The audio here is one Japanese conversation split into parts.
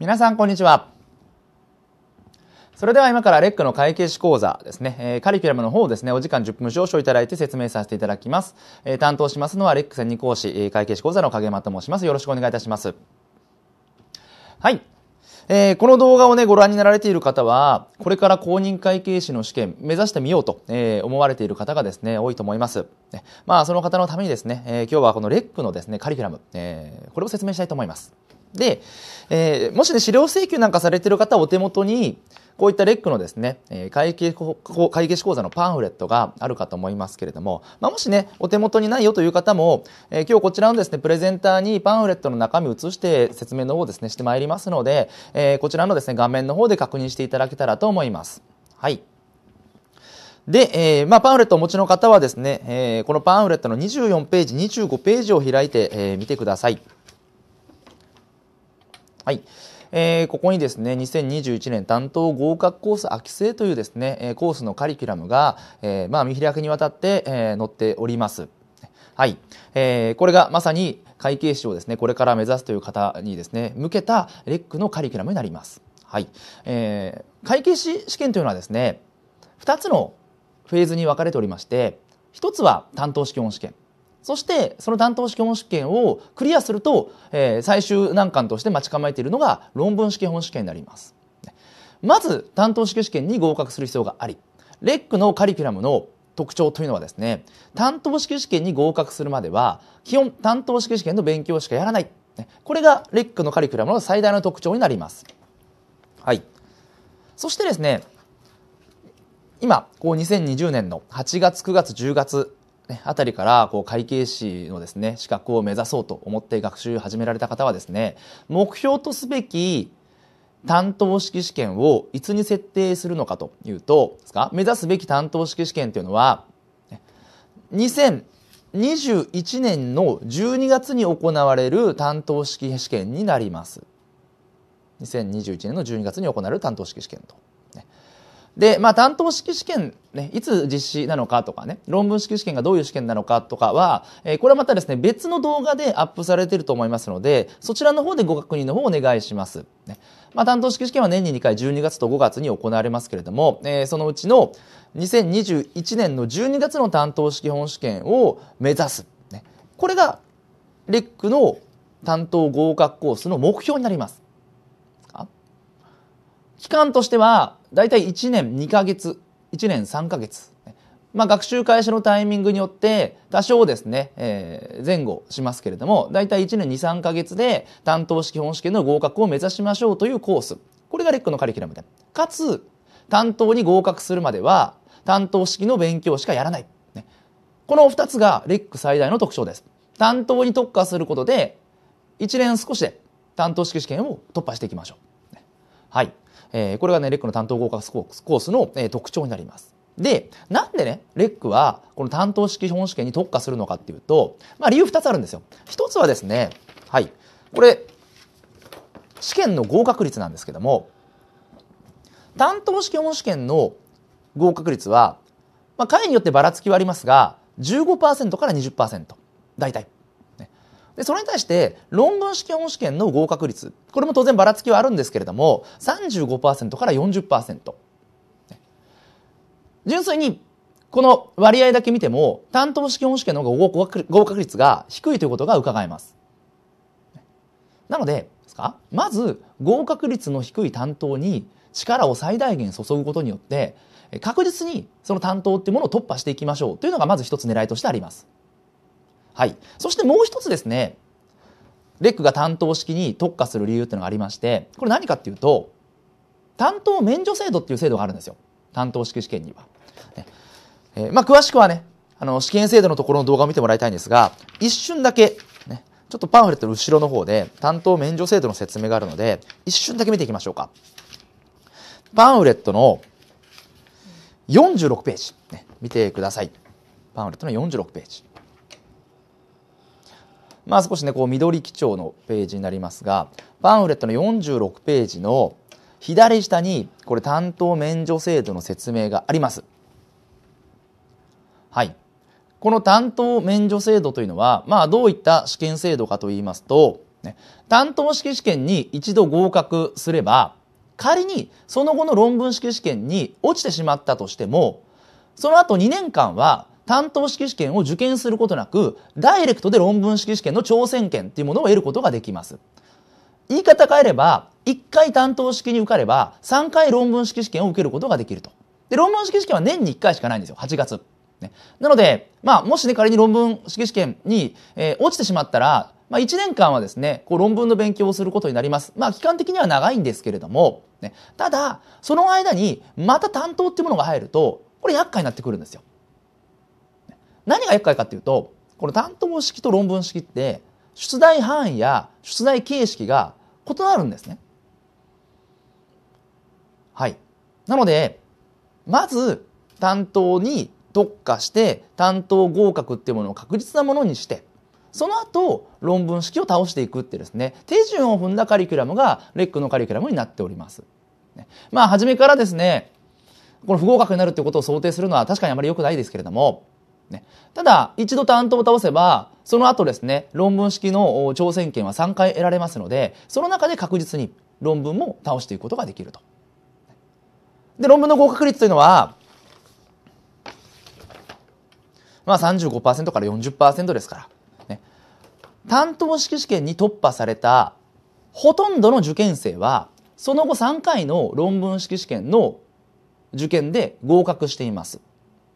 皆さんこんにちは。それでは今からレックの会計士講座ですね、えー、カリキュラムの方をですね、お時間10分少々いただいて説明させていただきます。えー、担当しますのはレック専任講師、え会計士講座の影山と申します。よろしくお願いいたします。はい。えー、この動画をね、ご覧になられている方は、これから公認会計士の試験目指してみようと、えー、思われている方がですね、多いと思います。ね、まあ、その方のためにですね、えー、今日はこのレックのですね、カリキュラム、えこれを説明したいと思います。で、えー、もしね、資料請求なんかされてる方はお手元に、こういったレックのですね、会計会計士講座のパンフレットがあるかと思いますけれども、まあ、もしね、お手元にないよという方も、えー、今日こちらのですね、プレゼンターにパンフレットの中身移して説明の方をですね、してまいりますので、えー、こちらのですね、画面の方で確認していただけたらと思います。はい。で、えー、まあ、パンフレットをお持ちの方はですね、えこのパンフレットの24ページ、25ページを開いて、え見てください。はい。えー、ここにですね、2021年担当合格コース秋生というですね、コースのカリキュラムが、えー、まあ、見開きにわたって、えー、載っております。はい。えー、これがまさに会計士をですね、これから目指すという方にですね、向けたレックのカリキュラムになります。はい。えー、会計士試験というのはですね、2つのフェーズに分かれておりまして、1つは担当試験試験、そしてその担当試験本試験をクリアすると、えー、最終難関として待ち構えているのが論文試験本試験になります。まず担当試験試験に合格する必要がありレックのカリキュラムの特徴というのはですね担当式試験に合格するまでは基本担当式試験の勉強しかやらないこれがレックのカリキュラムの最大の特徴になります。はい、そしてですね今こう2020年の8月9月10月ね、あたりからこう会計士のですね資格を目指そうと思って学習始められた方はですね目標とすべき担当式試験をいつに設定するのかというとですか目指すべき担当式試験というのは2021年の12月に行われる担当式試験になります。2021年の12月に行われる担当式試験と。で、まあ、担当式試験、ね、いつ実施なのかとかね、論文式試験がどういう試験なのかとかは、えー、これはまたですね、別の動画でアップされていると思いますので、そちらの方でご確認の方お願いします。ねまあ、担当式試験は年に2回、12月と5月に行われますけれども、えー、そのうちの2021年の12月の担当式本試験を目指す。ね、これが、レックの担当合格コースの目標になります。期間としては、大体1年2ヶ月、1年3ヶ月。まあ、学習開始のタイミングによって多少ですね、えー、前後しますけれども大体1年23ヶ月で担当式本試験の合格を目指しましょうというコースこれがレックのカリキュラムでかつ担当に合格するまでは担当式の勉強しかやらない、ね、この2つがレック最大の特徴です担当に特化することで1年少しで担当式試験を突破していきましょう、ね、はいえー、これがね、レックの担当合格コースの、えー、特徴になります。で、なんでね、レックはこの担当式本試験に特化するのかっていうと、まあ理由2つあるんですよ。1つはですね、はい、これ、試験の合格率なんですけども、担当式本試験の合格率は、まあ、会によってばらつきはありますが、15%から20%、大体。で、それに対して、論文試験本試験の合格率、これも当然ばらつきはあるんですけれども、35%から40%。純粋に、この割合だけ見ても、担当試験本試験の方が合格率が低いということが伺えます。なので、ですかまず、合格率の低い担当に力を最大限注ぐことによって、確実にその担当っていうものを突破していきましょうというのがまず一つ狙いとしてあります。はい、そしてもう一つですねレックが担当式に特化する理由っていうのがありましてこれ何かっていうと担当免除制度っていう制度があるんですよ担当式試験には。ねえー、まあ、詳しくはねあの試験制度のところの動画を見てもらいたいんですが一瞬だけ、ね、ちょっとパンフレットの後ろの方で担当免除制度の説明があるので一瞬だけ見ていきましょうか。パンフレットの46ページ、ね、見てください。パンフレットの46ページ。まあ、少しねこう緑基調のページになりますがパンフレットの46ページの左下にこれ担当免除制度の説明があります。はい、この担当免除制度というのは、まあ、どういった試験制度かといいますと、ね、担当式試験に一度合格すれば仮にその後の論文式試験に落ちてしまったとしてもその後2年間は担当式試験を受験することなくダイレクトで論文式試験の挑戦権っていうものを得ることができます言い方変えれば1回担当式に受かれば3回論文式試験を受けることができるとで論文式試験は年に1回しかないんですよ8月、ね、なので、まあ、もしね仮に論文式試験に、えー、落ちてしまったらまあ、1年間はですね、こう論文の勉強をすることになります。まあ、期間的には長いんですけれども、ね、ただ、その間にまた担当っていうものが入ると、これ厄介になってくるんですよ。何が厄介かっていうとこの担当式と論文式って出題範囲や出題形式が異なるんですね。はい。なので、まず担当に特化して担当合格っていうものを確実なものにしてその後論文式を倒していくってですね手順を踏んだカリキュラムがレックのカリキュラムになっております。まあ初めからですねこの不合格になるってことを想定するのは確かにあまり良くないですけれどもね、ただ、一度担当を倒せば、その後ですね、論文式の挑戦権は3回得られますので、その中で確実に論文も倒していくことができると。で、論文の合格率というのは、まあ35%から40%ですから、ね。担当式試験に突破されたほとんどの受験生は、その後3回の論文式試験の受験で合格しています。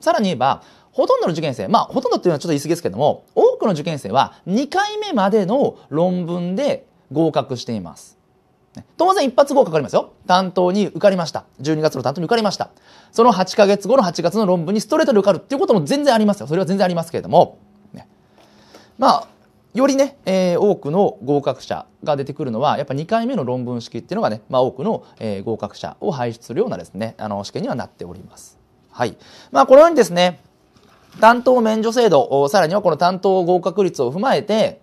さらに言えば、ほとんどの受験生、まあ、ほとんどっていうのはちょっと言い過ぎですけども、多くの受験生は2回目までの論文で合格しています。当然一発合格ありますよ。担当に受かりました。12月の担当に受かりました。その8ヶ月後の8月の論文にストレートで受かるっていうことも全然ありますよ。それは全然ありますけれども。ね、まあ、よりね、えー、多くの合格者が出てくるのは、やっぱ2回目の論文式っていうのがね、まあ、多くの、えー、合格者を輩出するようなですね、あの試験にはなっております。はい。まあ、このようにですね、担当免除制度、さらにはこの担当合格率を踏まえて、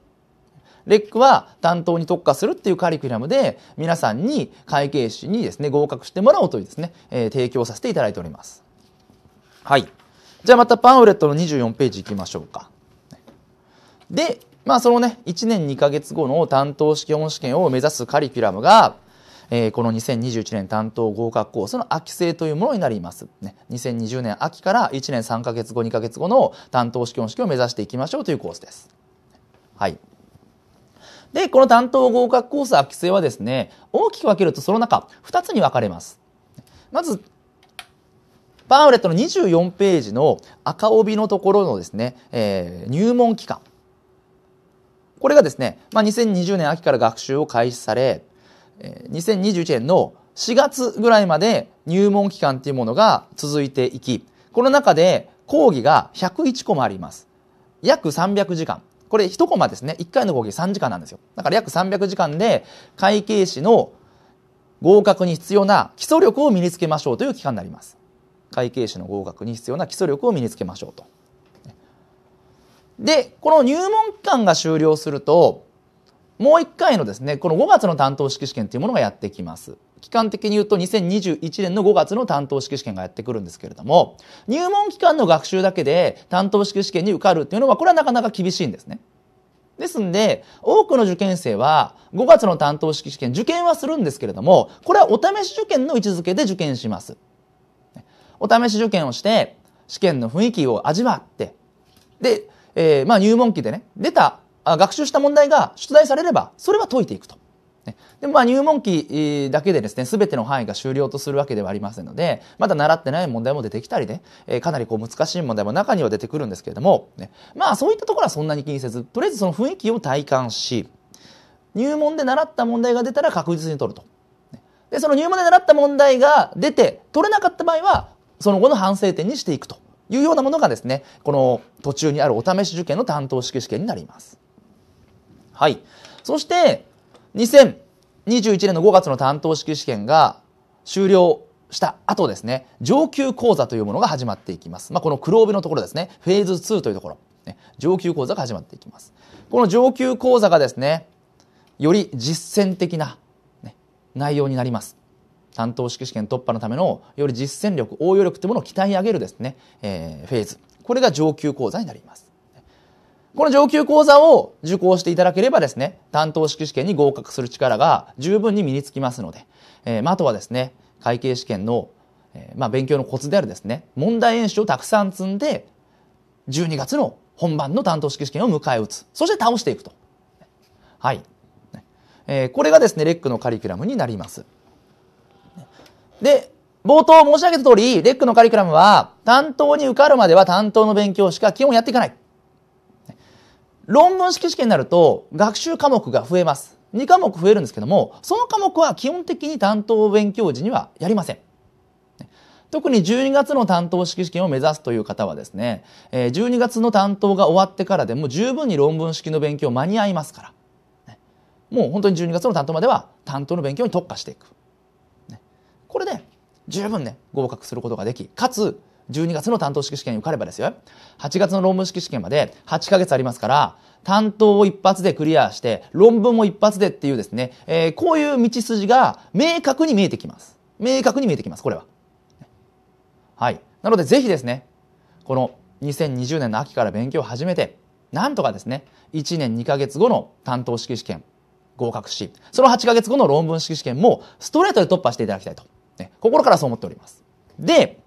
レックは担当に特化するっていうカリキュラムで、皆さんに会計士にですね、合格してもらおうというですね、えー、提供させていただいております。はい。じゃあまたパンフレットの24ページ行きましょうか。で、まあそのね、1年2ヶ月後の担当試験本試験を目指すカリキュラムが、えこの2021年担当合格コースの秋制というものになります。ね、2020年秋から1年3ヶ月後、2ヶ月後の担当試験試験を目指していきましょうというコースです。はい。で、この担当合格コース秋制はですね、大きく分けるとその中、2つに分かれます。まず、パンフレットの24ページの赤帯のところのですね、えー、入門期間。これがですね、まあ、2020年秋から学習を開始され、2021年の4月ぐらいまで入門期間っていうものが続いていき、この中で講義が101コマあります。約300時間。これ1コマですね。1回の講義3時間なんですよ。だから約300時間で会計士の合格に必要な基礎力を身につけましょうという期間になります。会計士の合格に必要な基礎力を身につけましょうと。で、この入門期間が終了すると、もう一回のですね、この5月の担当式試験というものがやってきます。期間的に言うと2021年の5月の担当式試験がやってくるんですけれども、入門期間の学習だけで担当式試験に受かるっていうのは、これはなかなか厳しいんですね。ですんで、多くの受験生は5月の担当式試験、受験はするんですけれども、これはお試し受験の位置づけで受験します。お試し受験をして、試験の雰囲気を味わって、で、えー、まあ入門期でね、出た学習した問題が出題されれば、それは解いていくと。でまあ、入門期だけでですね、すべての範囲が終了とするわけではありませんので、まだ習ってない問題も出てきたりね、えかなりこう難しい問題も中には出てくるんですけれども、ね、まあそういったところはそんなに気にせず、とりあえずその雰囲気を体感し、入門で習った問題が出たら確実に取ると。で、その入門で習った問題が出て、取れなかった場合は、その後の反省点にしていくというようなものがですね、この途中にあるお試し受験の担当式試験になります。はい。そして、2021年の5月の担当式試験が終了した後ですね、上級講座というものが始まっていきます。まあ、この黒帯のところですね、フェーズ2というところ、ね、上級講座が始まっていきます。この上級講座がですね、より実践的な、ね、内容になります。担当式試験突破のためのより実践力、応用力というものを鍛え上げるですね、えー、フェーズ。これが上級講座になります。この上級講座を受講していただければですね、担当式試験に合格する力が十分に身につきますので、えー、まあ、あとはですね、会計試験の、えー、まあ、勉強のコツであるですね、問題演習をたくさん積んで、12月の本番の担当式試験を迎え撃つ。そして倒していくと。はい。えー、これがですね、レックのカリキュラムになります。で、冒頭申し上げた通り、レックのカリキュラムは、担当に受かるまでは担当の勉強しか基本やっていかない。論文式試験になると学習科目が増えます。2科目増えるんですけども、その科目は基本的に担当勉強時にはやりません。特に12月の担当式試験を目指すという方はですね、12月の担当が終わってからでも十分に論文式の勉強間に合いますから。もう本当に12月の担当までは担当の勉強に特化していく。これで十分ね、合格することができ、かつ12月の担当式試験受かればですよ8月の論文式試験まで8ヶ月ありますから担当を一発でクリアして論文も一発でっていうですね、えー、こういう道筋が明確に見えてきます明確に見えてきますこれははいなのでぜひですねこの2020年の秋から勉強を始めてなんとかですね1年2ヶ月後の担当式試験合格しその8ヶ月後の論文式試験もストレートで突破していただきたいと、ね、心からそう思っておりますで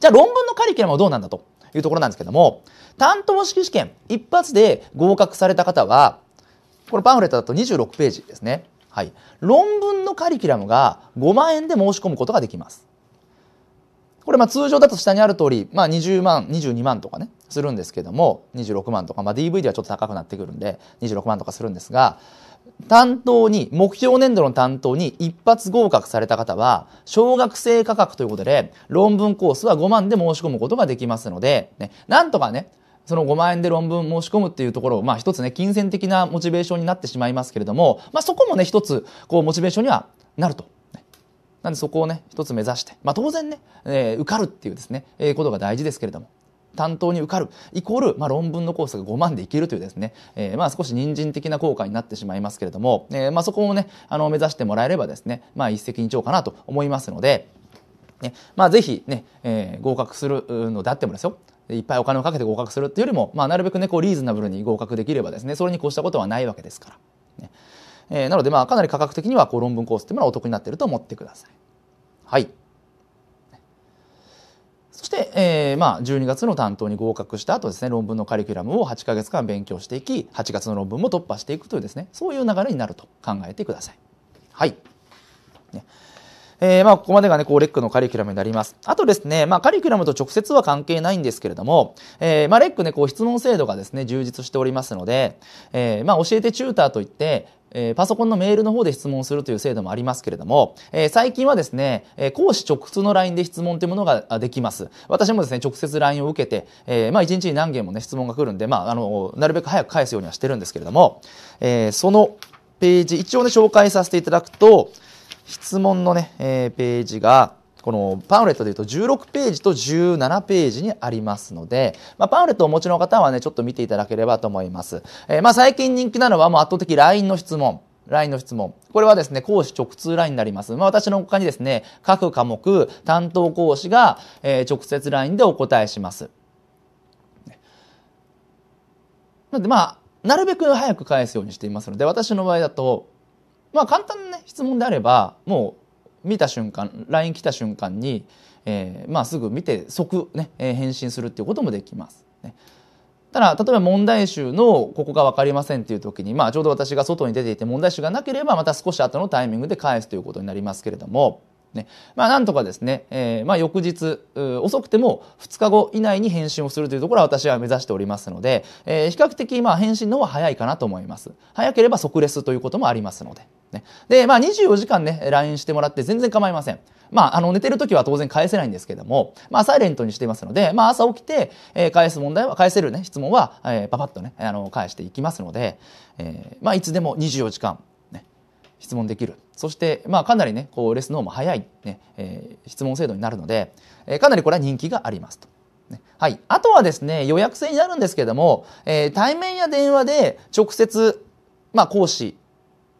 じゃあ論文のカリキュラムはどうなんだというところなんですけども、担当式試験一発で合格された方は、これパンフレットだと26ページですね。はい。論文のカリキュラムが5万円で申し込むことができます。これまあ通常だと下にある通り、まあ20万、22万とかね、するんですけども、26万とか、まあ DV ではちょっと高くなってくるんで、26万とかするんですが、担当に、目標年度の担当に一発合格された方は、小学生価格ということで、論文コースは5万で申し込むことができますので、ね、なんとかね、その5万円で論文申し込むっていうところ、まあ一つね、金銭的なモチベーションになってしまいますけれども、まあそこもね、一つ、こう、モチベーションにはなると。なんでそこをね、一つ目指して、まあ当然ね、えー、受かるっていうですね、えー、ことが大事ですけれども、担当に受かるイコール、まあ、論文のコースが5万でいけるというですね、えー、まあ少し人参的な効果になってしまいますけれども、えー、まあそこをねあの目指してもらえればですね、まあ、一石二鳥かなと思いますので、ねまあ、ぜひね、えー、合格するのであってもですよいっぱいお金をかけて合格するっていうよりも、まあ、なるべくねこうリーズナブルに合格できればですねそれに越したことはないわけですから、ねえー、なのでまあかなり価格的にはこう論文コースっていうのはお得になっていると思ってください。はいそして、えー、まあ、12月の担当に合格した後ですね、論文のカリキュラムを8か月間勉強していき、8月の論文も突破していくというですね、そういう流れになると考えてください。はい。ねえー、まあ、ここまでがね、こう、レックのカリキュラムになります。あとですね、まあ、カリキュラムと直接は関係ないんですけれども、えー、まあ、レックね、こう、質問制度がですね、充実しておりますので、えー、まあ、教えてチューターといって、えー、パソコンのメールの方で質問するという制度もありますけれども、えー、最近はですね、えー、講師直通の LINE で質問というものができます。私もですね、直接 LINE を受けて、えー、まあ一日に何件もね、質問が来るんで、まあ、あの、なるべく早く返すようにはしてるんですけれども、えー、そのページ、一応ね、紹介させていただくと、質問のね、えー、ページが、このパンフレットでいうと16ページと17ページにありますので、まあ、パンフレットをお持ちの方はね、ちょっと見ていただければと思います。えー、まあ最近人気なのはもう圧倒的 LINE の質問。LINE の質問。これはですね、講師直通 LINE になります。まあ、私の他にですね、各科目、担当講師が、えー、直接 LINE でお答えします。なので、まあ、なるべく早く返すようにしていますので、私の場合だと、まあ、簡単な、ね、質問であれば、もう、見た瞬間 LINE 来た瞬間に、えー、まあ、すぐ見て即ね、返信するっていうこともできます。ねただ例えば問題集のここが分かりませんっていう時に、まあ、ちょうど私が外に出ていて問題集がなければまた少し後のタイミングで返すということになりますけれども、ねまあ、なんとかですね、えーまあ、翌日遅くても2日後以内に返信をするというところは私は目指しておりますので、えー、比較的まあ返信の方は早いかなと思います早ければ即レスということもありますので。ね。で、まあ24時間ね、LINE してもらって全然構いません。まあ、あの、寝てる時は当然返せないんですけども、まあ、サイレントにしていますので、まあ、朝起きて、えー、返す問題は、返せるね、質問は、えー、パパッとね、あの、返していきますので、えー、まあ、いつでも24時間、ね、質問できる。そして、まあ、かなりね、こう、レスノーも早い、ね、えー、質問制度になるので、えー、かなりこれは人気がありますと。はい、あとはですね予約制になるんですけども、えー、対面や電話で直接、まあ、講師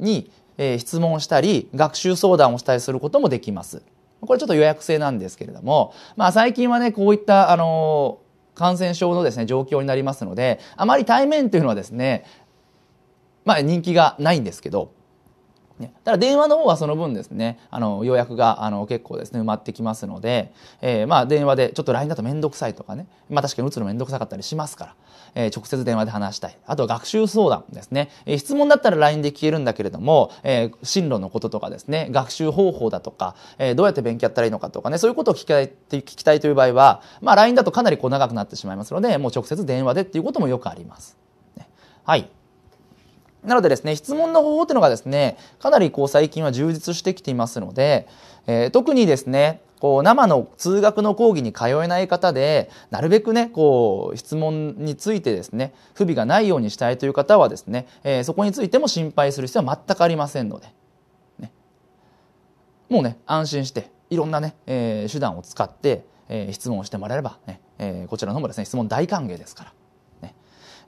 に、え質問したり学習相談をしたりすることもできます。これちょっと予約制なんですけれども、まあ、最近はねこういったあの感染症のですね状況になりますのであまり対面というのはですねまあ人気がないんですけどね、ただ電話の方はその分ですねあの予約があの結構ですね埋まってきますので、えー、まあ電話でちょっと LINE だと面倒くさいとかね、まあ、確かに打つの面倒くさかったりしますから、えー、直接電話で話したいあとは学習相談ですね、えー、質問だったら LINE で消えるんだけれども、えー、進路のこととかですね学習方法だとか、えー、どうやって勉強やったらいいのかとかねそういうことを聞きたい聞きたいという場合は、まあ、LINE だとかなりこう長くなってしまいますのでもう直接電話でっていうこともよくあります。ね、はいなのでですね、質問の方法っていうのがですね、かなりこう最近は充実してきていますので、えー、特にですね、こう生の通学の講義に通えない方で、なるべくね、こう質問についてですね、不備がないようにしたいという方はですね、えー、そこについても心配する必要は全くありませんので、ね、もうね、安心して、いろんなね、えー、手段を使って、え質問をしてもらえればね、えこちらの方もですね、質問大歓迎ですから。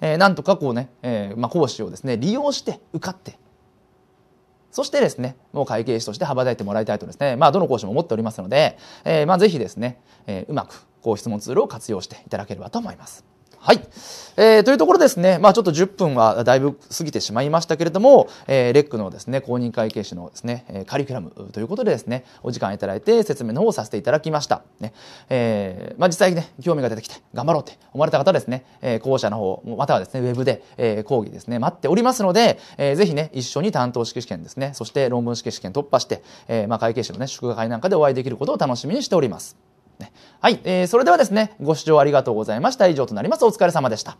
えー、なんとかこうね、えーまあ、講師をですね利用して受かってそしてですね、もう会計士として羽ばたいてもらいたいとですね、まあ、どの講師も思っておりますので、えー、まあ、ぜひですね、えー、うまく、こう質問ツールを活用していただければと思います。はい。えー、というところですね、まあ、ちょっと10分はだいぶ過ぎてしまいましたけれども、えー、レックのですね、公認会計士のですね、カリキュラムということでですね、お時間いただいて説明の方をさせていただきました。ね、えー、まあ、実際ね、興味が出てきて頑張ろうって思われた方ですね、えー、校舎の方、またはですね、ウェブで、えー、講義ですね、待っておりますので、えー、ぜひね、一緒に担当式試験ですね、そして論文式試験突破して、えー、まあ、会計士のね、祝賀会なんかでお会いできることを楽しみにしております。はい、えー、それではですね、ご視聴ありがとうございました。以上となります。お疲れ様でした。